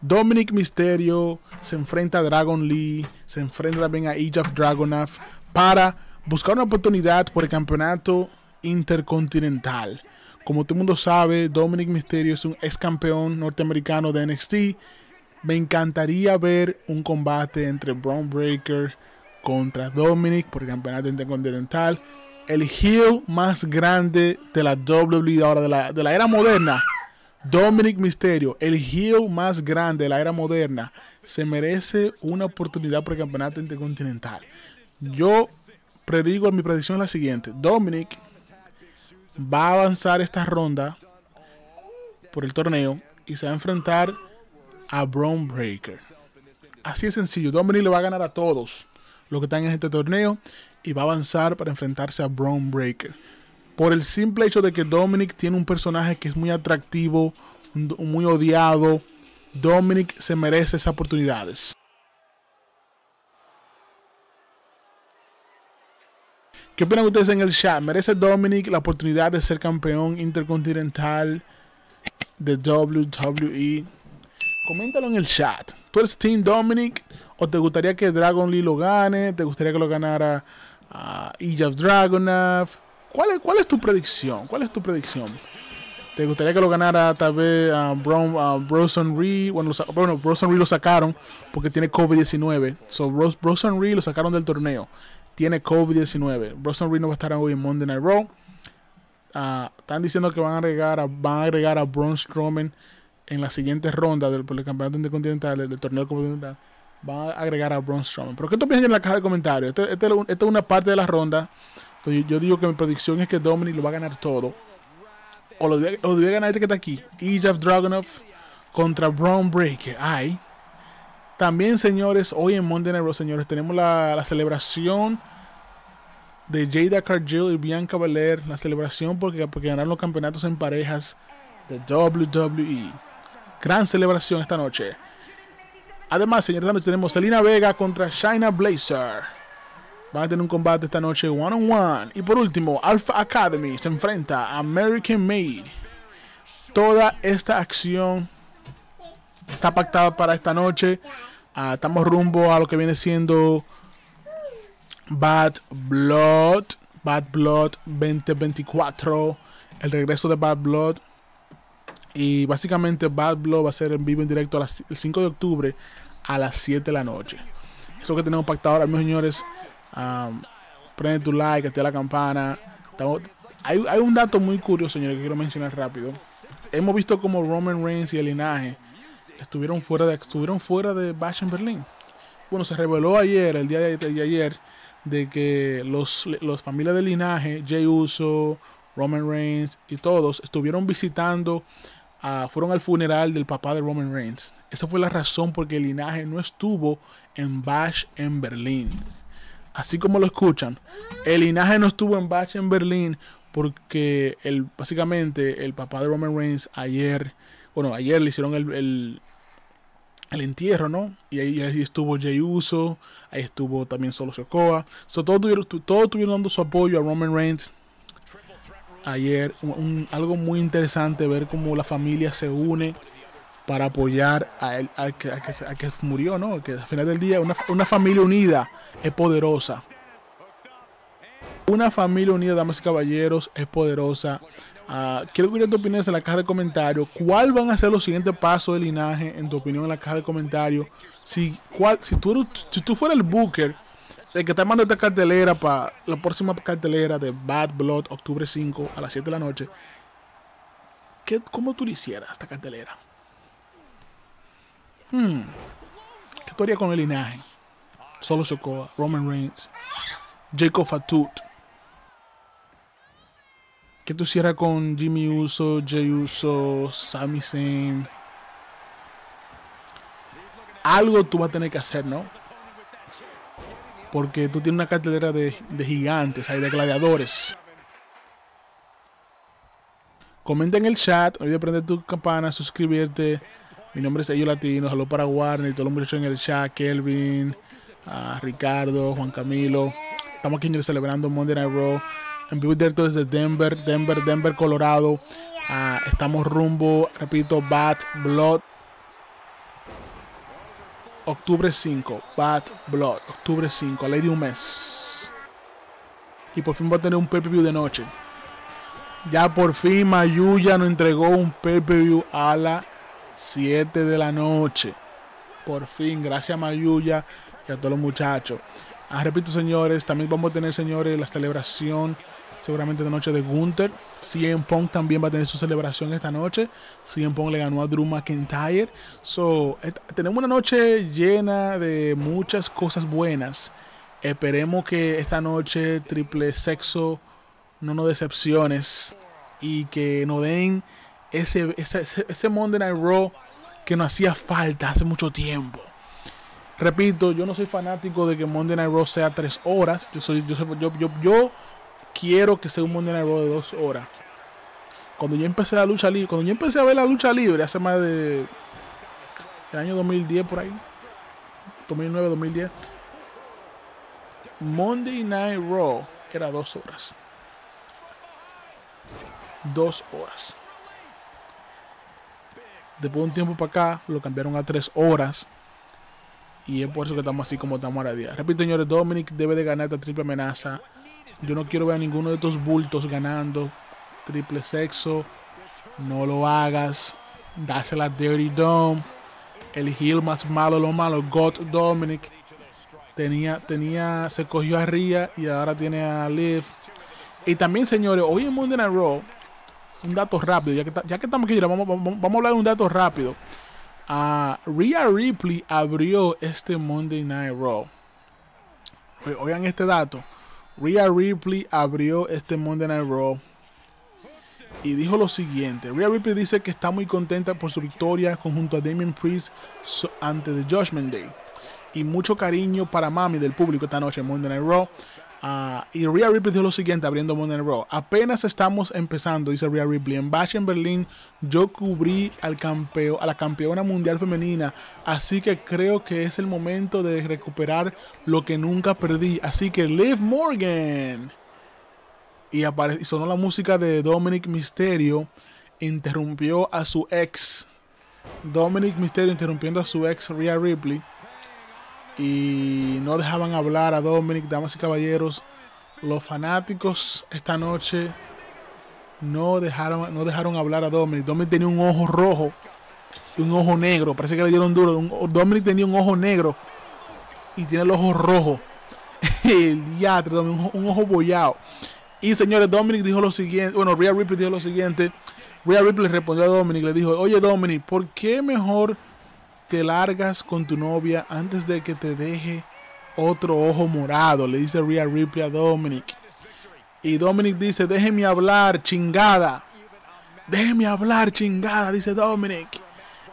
Dominic Mysterio se enfrenta a Dragon Lee, se enfrenta también a Age of Dragonaf para buscar una oportunidad por el campeonato intercontinental. Como todo el mundo sabe, Dominic Mysterio es un ex campeón norteamericano de NXT. Me encantaría ver un combate entre Braun Breaker contra Dominic por el campeonato intercontinental. El heel más grande de la WWE ahora de la era moderna Dominic Misterio, el heel más grande de la era moderna, se merece una oportunidad por el campeonato intercontinental. Yo predigo, mi predicción es la siguiente. Dominic va a avanzar esta ronda por el torneo y se va a enfrentar a Braun Breaker. Así es sencillo. Dominic le va a ganar a todos los que están en este torneo y va a avanzar para enfrentarse a Braun Breaker por el simple hecho de que Dominic tiene un personaje que es muy atractivo, muy odiado. Dominic se merece esas oportunidades. ¿Qué opinan ustedes en el chat? ¿Merece Dominic la oportunidad de ser campeón intercontinental de WWE? Coméntalo en el chat. ¿Tú eres Team Dominic o te gustaría que Dragon Lee lo gane? ¿Te gustaría que lo ganara uh, ah, Dragunov? ¿Cuál es, tu predicción? ¿Cuál es tu predicción? ¿Te gustaría que lo ganara tal vez a, ah, ah, Bronson Reed? Bueno, Bronson Reed lo sacaron porque tiene COVID-19. So, Bronson Reed lo sacaron del torneo. Tiene COVID-19. Bronson Reed no va a estar hoy en Monday Night Raw. Ah, están diciendo que van a agregar a, van a, agregar a Braun Strowman en la siguiente ronda del, campeonato intercontinental, del, torneo Van a agregar a Braun Strowman. Pero ¿qué tú piensas en la caja de comentarios? Este, este esta es una parte de la ronda yo digo que mi predicción es que Dominic lo va a ganar todo. O lo debe, ganar este que está aquí. Ejaf Dragunov contra Braun Breaker. Ay. También, señores, hoy en Monday Night señores, tenemos la, celebración de Jada Cargill y Bianca Belair. La celebración porque, porque ganaron los campeonatos en parejas de WWE. Gran celebración esta noche. Además, señores, tenemos Selena Vega contra Shaina Blazer. Van a tener un combate esta noche one on one. Y por último, Alpha Academy se enfrenta a American Made. Toda esta acción está pactada para esta noche. Ah, estamos rumbo a lo que viene siendo Bad Blood. Bad Blood 2024. El regreso de Bad Blood. Y básicamente Bad Blood va a ser en vivo en directo el 5 de octubre a las 7 de la noche. Eso que tenemos pactado ahora, mis señores. Um, prende tu like, activa la campana. Hay, un dato muy curioso, señores, que quiero mencionar rápido. Hemos visto como Roman Reigns y el linaje estuvieron fuera de, estuvieron fuera de Bash en Berlín. Bueno, se reveló ayer, el día de, ayer, de que los, los familias del linaje, Jay Uso, Roman Reigns y todos, estuvieron visitando, ah, fueron al funeral del papá de Roman Reigns. Esa fue la razón por que el linaje no estuvo en Bash en Berlín así como lo escuchan, el linaje no estuvo en Bach en Berlín porque básicamente el papá de Roman Reigns ayer, bueno, ayer le hicieron el, el, el entierro, ¿no? Y ahí, estuvo Jey Uso, ahí estuvo también Solo Sokoa. todos, tuvieron, todos tuvieron dando su apoyo a Roman Reigns ayer. algo muy interesante ver cómo la familia se une para apoyar a él, que, murió, ¿no? Que al final del día una, familia unida es poderosa. Una familia unida, damas y caballeros, es poderosa. Ah, quiero que tu opinión en la caja de comentarios. ¿Cuál van a ser los siguientes pasos del linaje, en tu opinión, en la caja de comentarios? Si, cuál, si, tú, fueras el Booker, el que está mandando esta cartelera para la próxima cartelera de Bad Blood, octubre 5 a las 7 de la noche, ¿qué, ¿cómo tú le hicieras esta cartelera? Hmm. ¿Qué historia con el linaje? Solo Sokoa, Roman Reigns, Jacob Fatut. ¿Qué tú hicieras con Jimmy Uso, Jay Uso, Sami Zayn? Algo tú vas a tener que hacer, ¿no? Porque tú tienes una cartelera de, gigantes, hay de gladiadores. Comenta en el chat, Ahorita prender tu campana, suscribirte. Mi nombre es Ello Latino, saludos para Warner, todos los muchachos en el chat, Kelvin, Ricardo, Juan Camilo. Estamos aquí celebrando Monday Night Raw en vivo directo desde Denver, Denver, Denver, Colorado. Ah, estamos rumbo, repito, Bad Blood. Octubre 5, Bad Blood, octubre 5, ley de un mes. Y por fin va a tener un pay-per-view de noche. Ya por fin Mayuya nos entregó un pay-per-view a la 7 de la noche. Por fin, gracias a Mayuya y a todos los muchachos. Ah, repito, señores, también vamos a tener, señores, la celebración seguramente esta noche de Gunther. CM Punk también va a tener su celebración esta noche. CM Punk le ganó a Drew McIntyre. So, tenemos una noche llena de muchas cosas buenas. Esperemos que esta noche triple sexo no nos decepciones y que nos den ese, ese, ese Monday Night Raw que no hacía falta hace mucho tiempo. Repito, yo no soy fanático de que Monday Night Raw sea tres horas. Yo, soy, yo, quiero que sea un Monday Night Raw de dos horas. Cuando yo empecé la lucha libre, cuando yo empecé a ver la lucha libre hace más de el año 2010 por ahí, 2009, 2010, Monday Night Raw era dos horas. Dos horas. Después de un tiempo para acá, lo cambiaron a tres horas. Y es por eso que estamos así como estamos ahora día. Repito, señores, Dominic debe de ganar esta triple amenaza. Yo no quiero ver a ninguno de estos bultos ganando. Triple sexo. No lo hagas. Dásela a Dirty Dome. El heel más malo, lo malo. God Dominic. Tenía, tenía, se cogió a Ria y ahora tiene a Liv. Y también, señores, hoy en Monday Night Raw un dato rápido, ya que, que estamos aquí, vamos, a hablar de un dato rápido. Ah, Rhea Ripley abrió este Monday Night Raw. Oigan este dato. Rhea Ripley abrió este Monday Night Raw y dijo lo siguiente. Rhea Ripley dice que está muy contenta por su victoria conjunto a Damien Priest ante The Judgment Day. Y mucho cariño para Mami del público esta noche en Monday Night Raw. Ah, y Rhea Ripley dijo lo siguiente abriendo Monday Night Raw. Apenas estamos empezando, dice Rhea Ripley. En Bash en Berlín yo cubrí al campeo, a la campeona mundial femenina. Así que creo que es el momento de recuperar lo que nunca perdí. Así que Liv Morgan. Y, y sonó la música de Dominic Misterio. Interrumpió a su ex. Dominic Misterio interrumpiendo a su ex Rhea Ripley y no dejaban hablar a Dominic, damas y caballeros. Los fanáticos esta noche no dejaron, no dejaron hablar a Dominic. Dominic tenía un ojo rojo y un ojo negro. Parece que le dieron duro. Dominic tenía un ojo negro y tiene el ojo rojo. el diatre, un, un ojo bollado. Y señores, Dominic dijo lo siguiente. Bueno, Rhea Ripley dijo lo siguiente. Rhea Ripley respondió a Dominic. Le dijo, oye Dominic, ¿por qué mejor te largas con tu novia antes de que te deje otro ojo morado, le dice Ria Ripley a Dominic. Y Dominic dice, déjeme hablar, chingada. Déjeme hablar, chingada, dice Dominic.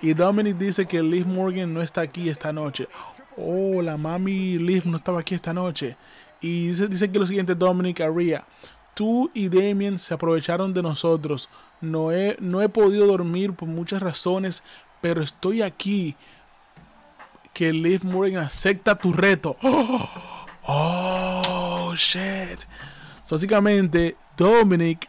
Y Dominic dice que Liv Morgan no está aquí esta noche. Oh, la mami Liv no estaba aquí esta noche. Y dice, dice que lo siguiente, Dominic a Ria Tú y Damien se aprovecharon de nosotros. No he, no he podido dormir por muchas razones, pero estoy aquí. Que Liv Morgan acepta tu reto. Oh, shit. básicamente, Dominic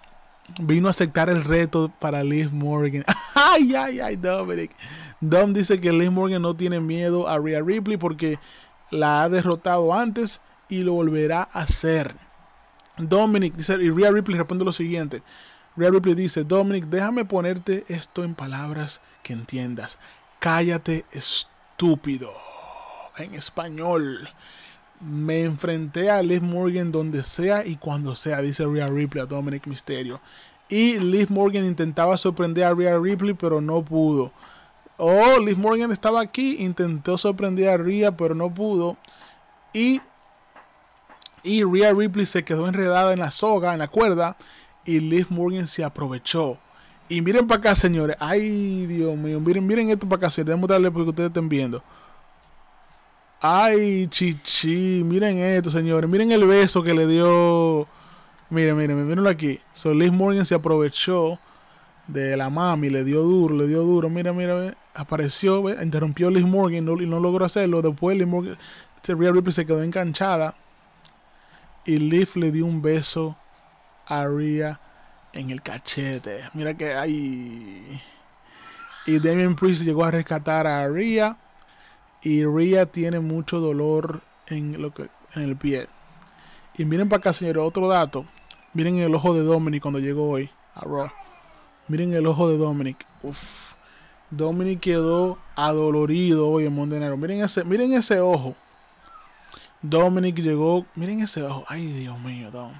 vino a aceptar el reto para Liv Morgan. ay, ay, ay, Dominic. Dom dice que Liv Morgan no tiene miedo a Rhea Ripley porque la ha derrotado antes y lo volverá a hacer. Dominic dice, y Rhea Ripley responde lo siguiente. Rhea Ripley dice, Dominic, déjame ponerte esto en palabras que entiendas. Cállate estúpido. En español. Me enfrenté a Liv Morgan donde sea y cuando sea, dice Rhea Ripley a Dominic Mysterio. Y Liv Morgan intentaba sorprender a Rhea Ripley, pero no pudo. Oh, Liv Morgan estaba aquí, intentó sorprender a Rhea, pero no pudo. Y, y Rhea Ripley se quedó enredada en la soga, en la cuerda, y Liz Morgan se aprovechó. Y miren para acá, señores. Ay, Dios mío. Miren, miren esto para acá. Si debemos darle porque ustedes estén viendo. Ay, chichi. Miren esto, señores. Miren el beso que le dio. Miren, miren, mirenlo aquí. So Liz Morgan se aprovechó de la mami. Le dio duro, le dio duro. Mira, mira, apareció. Ve. Interrumpió Liz Morgan y no logró hacerlo. Después Liz Morgan. Ripley se quedó enganchada. Y Liz le dio un beso a Rhea en el cachete. Mira que hay. Y Damien Priest llegó a rescatar a Rhea. Y Rhea tiene mucho dolor en, lo que, en el pie. Y miren para acá, señores, otro dato. Miren el ojo de Dominic cuando llegó hoy a Raw. Miren el ojo de Dominic. Uf. Dominic quedó adolorido hoy en Montenegro. Miren ese, miren ese ojo. Dominic llegó. Miren ese ojo. Ay, Dios mío, Dom.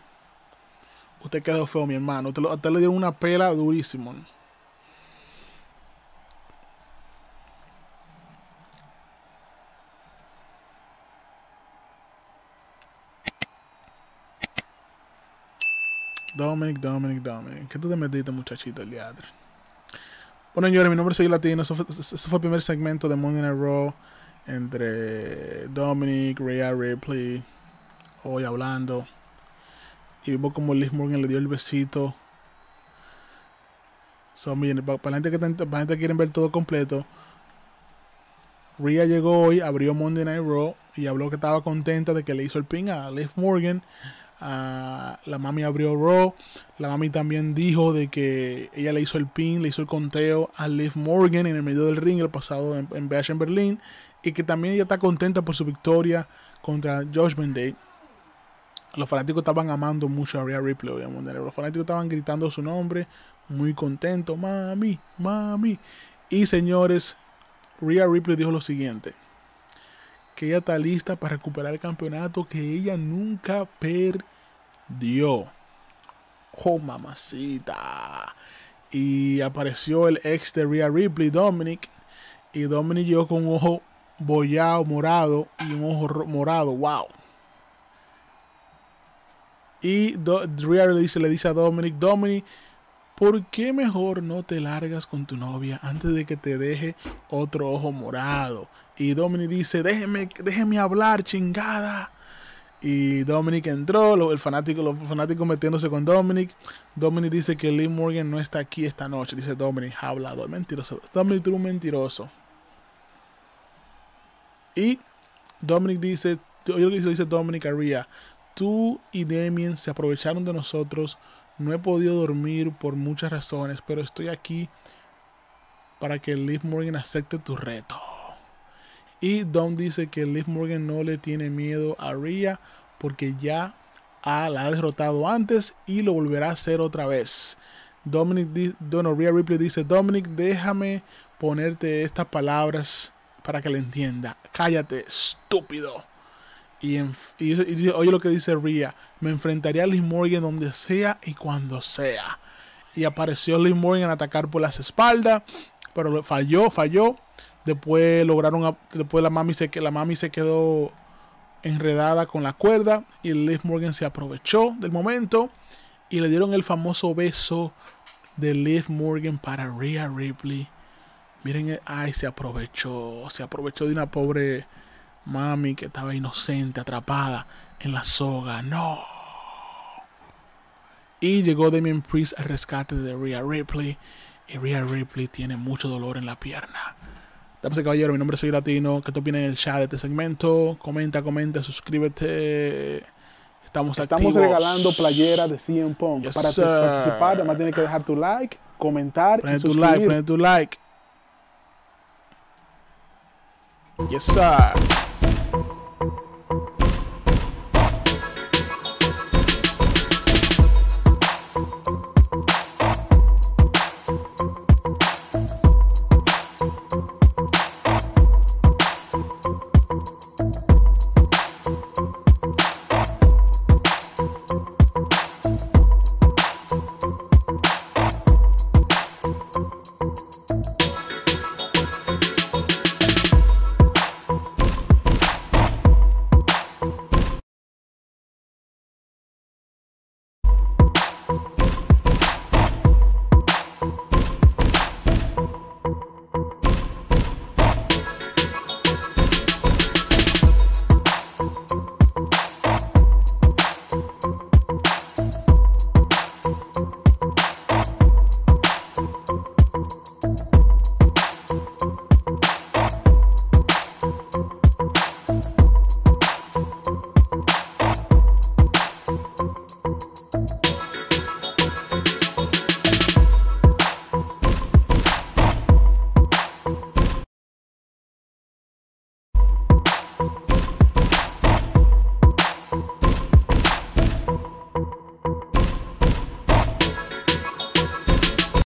Usted quedó feo, mi hermano. Usted, le dieron una pela durísimo. Dominic, Dominic, Dominic. ¿Qué tú te metiste, muchachito, el diadre? Bueno, señores, mi nombre es Latino. Ese fue, eso fue el primer segmento de Monday Night Raw entre Dominic, Rhea Ripley, hoy hablando. Y vimos como Liz Morgan le dio el besito. Son miren, para la gente que, gente quieren ver todo completo. Rhea llegó hoy, abrió Monday Night Raw y habló que estaba contenta de que le hizo el pin a Liv Morgan. Ah, la mami abrió Raw. La mami también dijo de que ella le hizo el pin, le hizo el conteo a Liv Morgan en el medio del ring el pasado en, Bash en Berlín. Y que también ella está contenta por su victoria contra Josh Day los fanáticos estaban amando mucho a Rhea Ripley, obviamente. Los fanáticos estaban gritando su nombre, muy contento, mami, mami. Y señores, Rhea Ripley dijo lo siguiente. Que ella está lista para recuperar el campeonato que ella nunca perdió. Oh, mamacita. Y apareció el ex de Rhea Ripley, Dominic. Y Dominic llegó con un ojo bollado morado y un ojo morado. ¡Wow! Y le dice, le dice a Dominic, Dominic, ¿por qué mejor no te largas con tu novia antes de que te deje otro ojo morado? Y Dominic dice, déjeme, déjeme hablar, chingada. Y Dominic entró, el fanático, los fanáticos metiéndose con Dominic. Dominic dice que Lee Morgan no está aquí esta noche. Dice Dominic, hablado, mentiroso. Dominic, tú un mentiroso. Y Dominic dice, yo lo que dice Dominic Arria, tú y Damien se aprovecharon de nosotros. No he podido dormir por muchas razones, pero estoy aquí para que Liv Morgan acepte tu reto. Y Dom dice que Liv Morgan no le tiene miedo a Rhea porque ya la ha derrotado antes y lo volverá a hacer otra vez. Dominic Rhea Ripley dice, Dominic, déjame ponerte estas palabras para que le entienda. Cállate, estúpido. Y, dice, oye lo que dice Rhea me enfrentaría a Liv Morgan donde sea y cuando sea. Y apareció Liv Morgan a atacar por las espaldas, pero falló, falló. Después lograron, después la mami se, la mami se quedó enredada con la cuerda y Liv Morgan se aprovechó del momento y le dieron el famoso beso de Liv Morgan para Rhea Ripley. Miren, eh, ay, se aprovechó, se aprovechó de una pobre Mami, que estaba inocente, atrapada en la soga. ¡No! Y llegó Damien Priest al rescate de Rhea Ripley. Y Rhea Ripley tiene mucho dolor en la pierna. Damas caballero, mi nombre es Soy Latino. ¿Qué te opinas en el chat de este segmento? Comenta, comenta, suscríbete. Estamos, Estamos regalando playera de 100 Punk para participar, además tienes que dejar tu like, comentar prende y tu like, prende tu like. Yes, sir.